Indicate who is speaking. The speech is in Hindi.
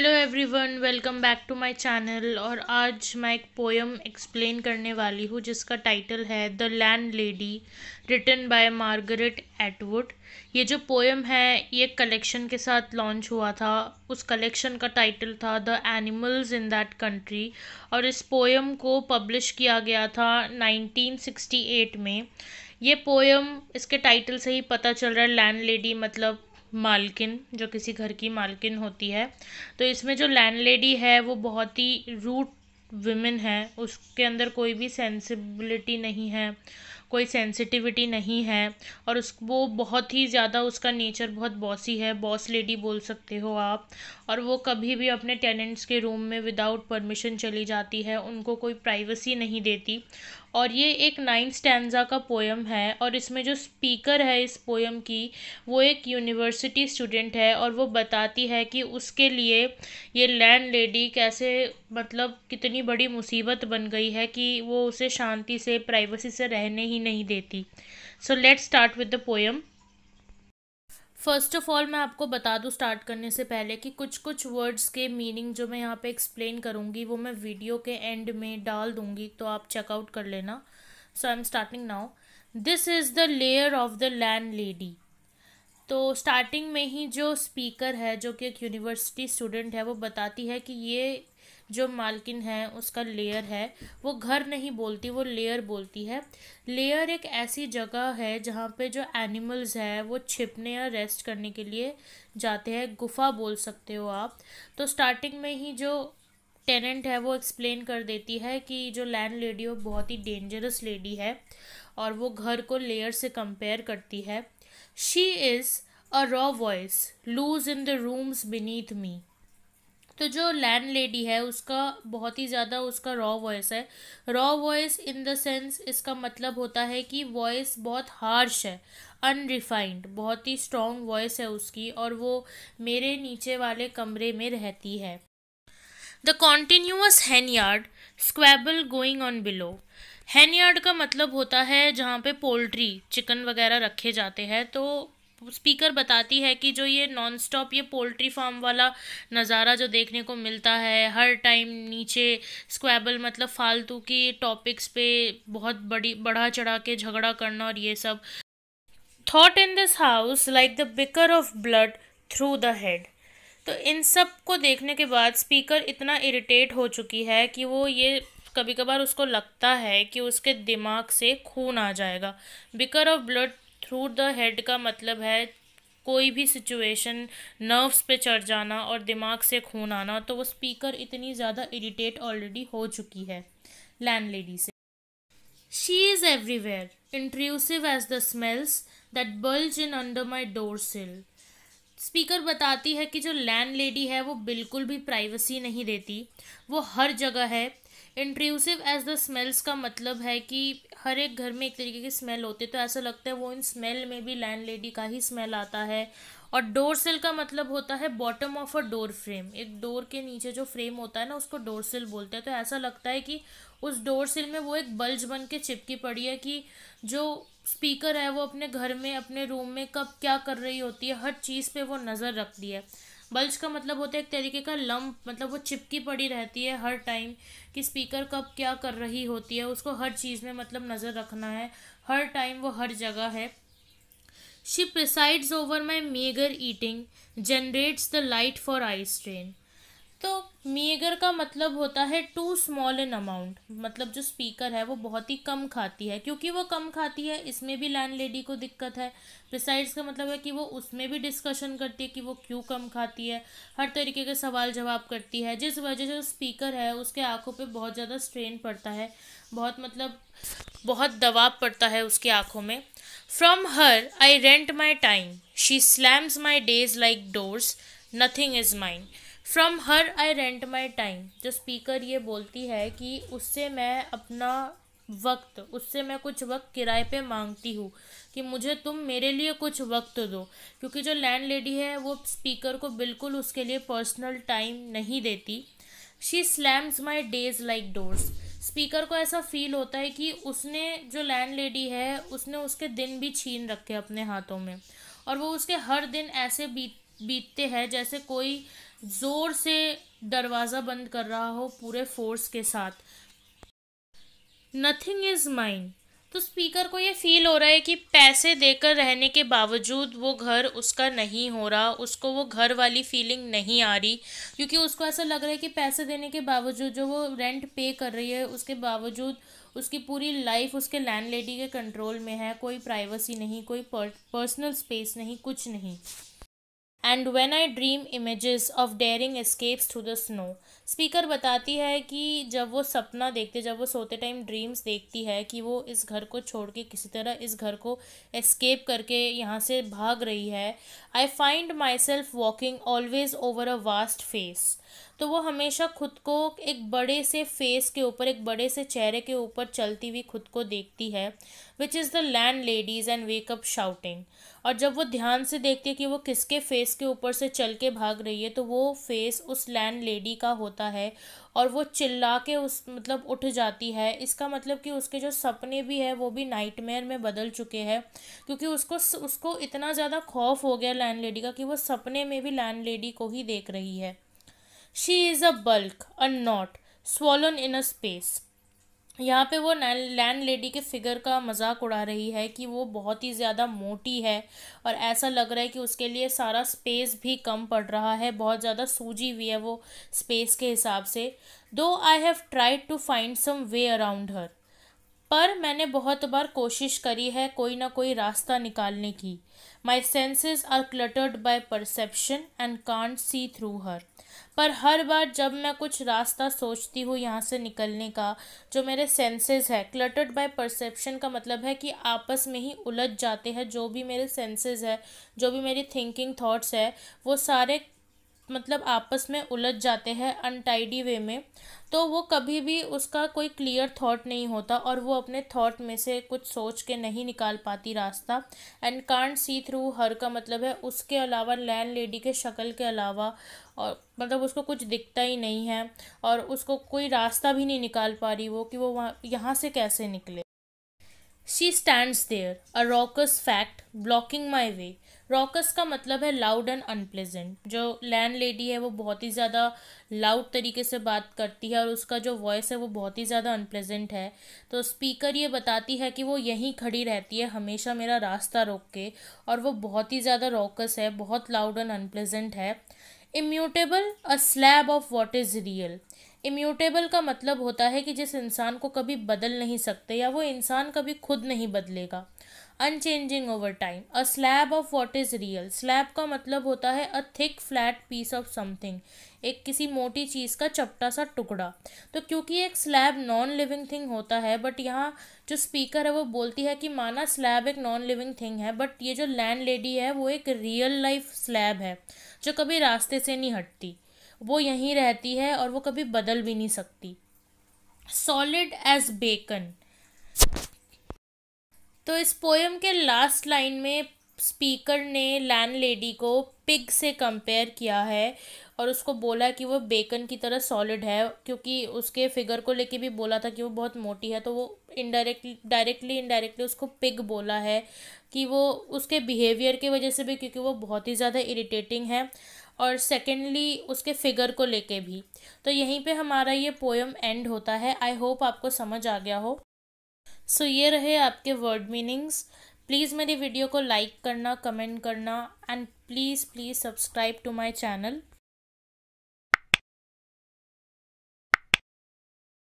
Speaker 1: hello everyone welcome back to my channel और आज मैं एक पोएम एक्सप्लेन करने वाली हूँ जिसका टाइटल है the landlady written by Margaret Atwood ये जो पोएम है ये कलेक्शन के साथ लॉन्च हुआ था उस कलेक्शन का टाइटल था the animals in that country और इस पोएम को पब्लिश किया गया था 1968 में ये पोएम इसके टाइटल से ही पता चल रहा है लैंड लेडी मतलब मालकिन जो किसी घर की मालकिन होती है तो इसमें जो लैंडलेडी है वो बहुत ही रूट वुमेन है उसके अंदर कोई भी सेंसिबिलिटी नहीं है कोई सेंसिटिविटी नहीं है और उस वो बहुत ही ज़्यादा उसका नेचर बहुत बॉसी है बॉस लेडी बोल सकते हो आप और वो कभी भी अपने टेनेंट्स के रूम में विदाउट परमिशन चली जाती है उनको कोई प्राइवेसी नहीं देती और ये एक नाइन स्टैंडा का पोएम है और इसमें जो स्पीकर है इस पोएम की वो एक यूनिवर्सिटी स्टूडेंट है और वो बताती है कि उसके लिए ये लैंड लेडी कैसे मतलब कितनी बड़ी मुसीबत बन गई है कि वो उसे शांति से प्राइवेसी से रहने ही नहीं देती so let start with the poem first of all मैं आपको बता दूँ स्टार्ट करने से पहले कि कुछ कुछ वर्ड्स के मीनिंग जो मैं यहाँ पे एक्सप्लेन करूँगी वो मैं वीडियो के एंड में डाल दूँगी तो आप चेकआउट कर लेना so I am starting now this is the lair of the landlady तो स्टार्टिंग में ही जो स्पीकर है जो कि एक यूनिवर्सिटी स्टूडेंट है वो बताती है कि ये जो मालकिन है उसका लेयर है वो घर नहीं बोलती वो लेयर बोलती है लेयर एक ऐसी जगह है जहाँ पे जो एनिमल्स है वो छिपने या रेस्ट करने के लिए जाते हैं गुफा बोल सकते हो आप तो स्टार्टिंग में ही जो टेनेंट है वो एक्सप्लेन कर देती है कि जो लैंड लेडी वो बहुत ही डेंजरस लेडी है और वो घर को लेयर से कंपेयर करती है she is a raw voice loose in the rooms beneath me तो जो लैंड लेडी है उसका बहुत ही ज़्यादा उसका रॉ वॉइस है raw voice in the sense इसका मतलब होता है कि वॉइस बहुत हार्श है अनरिफाइंड बहुत ही स्ट्रॉन्ग वॉइस है उसकी और वो मेरे नीचे वाले कमरे में रहती है the continuous henyard squabble going on below henyard का मतलब होता है जहाँ पे पोल्ट्री चिकन वगैरह रखे जाते हैं तो स्पीकर बताती है कि जो ये नॉन स्टॉप ये पोल्ट्री फार्म वाला नज़ारा जो देखने को मिलता है हर टाइम नीचे स्क्वेबल मतलब फालतू की टॉपिक्स पे बहुत बड़ी बढ़ा चढ़ा के झगड़ा करना और ये सब thought in this house like the bicker of blood through the head तो इन सब को देखने के बाद स्पीकर इतना इरिटेट हो चुकी है कि वो ये कभी कभार उसको लगता है कि उसके दिमाग से खून आ जाएगा bicker of blood through the head का मतलब है कोई भी सिचुएशन नर्व्स पे चढ़ जाना और दिमाग से खून आना तो वो स्पीकर इतनी ज़्यादा इरिटेट ऑलरेडी हो चुकी है लैंड लेडी से she is everywhere intrusive as the smells that bulge in under my door sill speaker बताती है कि जो लैंड लेडी है वो बिल्कुल भी प्राइवेसी नहीं देती वो हर जगह है इंट्रूसिव एज द स्मेल्स का मतलब है कि हर एक घर में एक तरीके की स्मेल होती है तो ऐसा लगता है वो इन स्मेल में भी लैंड लेडी का ही स्मेल आता है और डोर सेल का मतलब होता है bottom of a door frame एक डोर के नीचे जो फ्रेम होता है ना उसको डोर सेल बोलते हैं तो ऐसा लगता है कि उस डोर सेल में वो एक बल्ज बन के चिपकी पड़ी है कि जो स्पीकर है वो अपने घर में अपने रूम में कब क्या कर रही होती है हर चीज़ पे वो नज़र रखती है बल्ज का मतलब होता है एक तरीके का लम्ब मतलब वो चिपकी पड़ी रहती है हर टाइम कि स्पीकर कब क्या कर रही होती है उसको हर चीज़ में मतलब नज़र रखना है हर टाइम वो हर जगह है she presides over my meagre eating generates the light for eye strain तो मेगर का मतलब होता है टू स्मॉल इन अमाउंट मतलब जो स्पीकर है वो बहुत ही कम खाती है क्योंकि वो कम खाती है इसमें भी लैंड लेडी को दिक्कत है प्रिसाइड्स का मतलब है कि वो उसमें भी डिस्कशन करती है कि वो क्यों कम खाती है हर तरीके के सवाल जवाब करती है जिस वजह से स्पीकर है उसके आँखों पर बहुत ज़्यादा स्ट्रेन पड़ता है बहुत मतलब बहुत दबाव पड़ता है उसकी आँखों में from her I rent my time she slams my days like doors nothing is mind from her I rent my time जो स्पीकर ये बोलती है कि उससे मैं अपना वक्त उससे मैं कुछ वक्त किराए पे मांगती हूँ कि मुझे तुम मेरे लिए कुछ वक्त दो क्योंकि जो लैंड लेडी है वो स्पीकर को बिल्कुल उसके लिए पर्सनल टाइम नहीं देती she slams my days like doors speaker को ऐसा फील होता है कि उसने जो लैंड लेडी है उसने उसके दिन भी छीन रखे अपने हाथों में और वो उसके हर दिन ऐसे बीत बीतते हैं जैसे कोई ज़ोर से दरवाज़ा बंद कर रहा हो पूरे फोर्स के साथ नथिंग इज़ माइंड तो स्पीकर को ये फील हो रहा है कि पैसे देकर रहने के बावजूद वो घर उसका नहीं हो रहा उसको वो घर वाली फीलिंग नहीं आ रही क्योंकि उसको ऐसा लग रहा है कि पैसे देने के बावजूद जो वो रेंट पे कर रही है उसके बावजूद उसकी पूरी लाइफ उसके लैंडलेडी के कंट्रोल में है कोई प्राइवेसी नहीं कोई पर्सनल स्पेस नहीं कुछ नहीं and when I dream images of daring escapes through the snow speaker बताती है कि जब वो सपना देखते जब वो सोते टाइम ड्रीम्स देखती है कि वो इस घर को छोड़ के किसी तरह इस घर को एस्केप करके यहाँ से भाग रही है I find myself walking always over a vast face तो वो हमेशा खुद को एक बड़े से फेस के ऊपर एक बड़े से चेहरे के ऊपर चलती हुई खुद को देखती है which is the land ladies and wake up shouting और जब वो ध्यान से देखती है कि वो किसके फेस के ऊपर से चल के भाग रही है तो वो फेस उस लैंड लेडी का होता है और वो चिल्ला के उस मतलब उठ जाती है इसका मतलब कि उसके जो सपने भी है वो भी नाइटमेयर में बदल चुके हैं क्योंकि उसको उसको इतना ज़्यादा खौफ हो गया लैंड लेडी का कि वो सपने में भी लैंड लेडी को ही देख रही है she is a bulk a knot swollen in a space यहाँ पे वो लैंड लेडी के फिगर का मजाक उड़ा रही है कि वो बहुत ही ज़्यादा मोटी है और ऐसा लग रहा है कि उसके लिए सारा स्पेस भी कम पड़ रहा है बहुत ज़्यादा सूजी हुई है वो स्पेस के हिसाब से दो I have tried to find some way around her पर मैंने बहुत बार कोशिश करी है कोई ना कोई रास्ता निकालने की my senses are cluttered by perception and can't see through her पर हर बार जब मैं कुछ रास्ता सोचती हूँ यहाँ से निकलने का जो मेरे सेंसेस है क्लटर्ड बाय परसेप्शन का मतलब है कि आपस में ही उलझ जाते हैं जो भी मेरे सेंसेस है जो भी मेरी थिंकिंग थॉट्स है वो सारे मतलब आपस में उलझ जाते हैं अनटाइडी वे में तो वो कभी भी उसका कोई क्लियर थॉट नहीं होता और वो अपने थॉट में से कुछ सोच के नहीं निकाल पाती रास्ता and can't see through her का मतलब है उसके अलावा लैंड लेडी के शक्ल के अलावा और मतलब उसको कुछ दिखता ही नहीं है और उसको कोई रास्ता भी नहीं निकाल पा रही वो कि वो वहाँ यहाँ से कैसे निकले she stands there a raucous fact blocking my way raucous का मतलब है लाउड एंड अनप्लेजेंट जो लैंड लेडी है वो बहुत ही ज़्यादा लाउड तरीके से बात करती है और उसका जो वॉइस है वो बहुत ही ज़्यादा अनप्लेजेंट है तो स्पीकर ये बताती है कि वो यहीं खड़ी रहती है हमेशा मेरा रास्ता रोक के और वो बहुत ही ज़्यादा रॉकस है बहुत लाउड एंड अनप्लेजेंट है immutable a slab of what is real immutable का मतलब होता है कि जिस इंसान को कभी बदल नहीं सकते या वो इंसान कभी खुद नहीं बदलेगा unchanging over time a slab of what is real slab का मतलब होता है a thick flat piece of something एक किसी मोटी चीज़ का चपटा सा टुकड़ा तो क्योंकि एक स्लैब नॉन लिविंग थिंग होता है बट यहाँ जो स्पीकर है वो बोलती है कि माना स्लैब एक नॉन लिविंग थिंग है बट ये जो लैंड लेडी है वो एक रियल लाइफ स्लैब है जो कभी रास्ते से नहीं हटती वो यहीं रहती है और वो कभी बदल भी नहीं सकती सॉलिड एज बेकन तो इस पोएम के लास्ट लाइन में स्पीकर ने लैंड लेडी को पिग से कंपेयर किया है और उसको बोला कि वो बेकन की तरह सॉलिड है क्योंकि उसके फिगर को लेके भी बोला था कि वो बहुत मोटी है तो वो इनडायरेक्टली डायरेक्टली इनडायरेक्टली उसको पिग बोला है कि वो उसके बिहेवियर की वजह से भी क्योंकि वो बहुत ही ज़्यादा इरिटेटिंग है और सेकेंडली उसके फिगर को लेके भी तो यहीं पे हमारा ये पोएम एंड होता है आई होप आपको समझ आ गया हो सो so, ये रहे आपके वर्ड मीनिंग्स प्लीज़ मेरी वीडियो को लाइक करना कमेंट करना and please please subscribe to my channel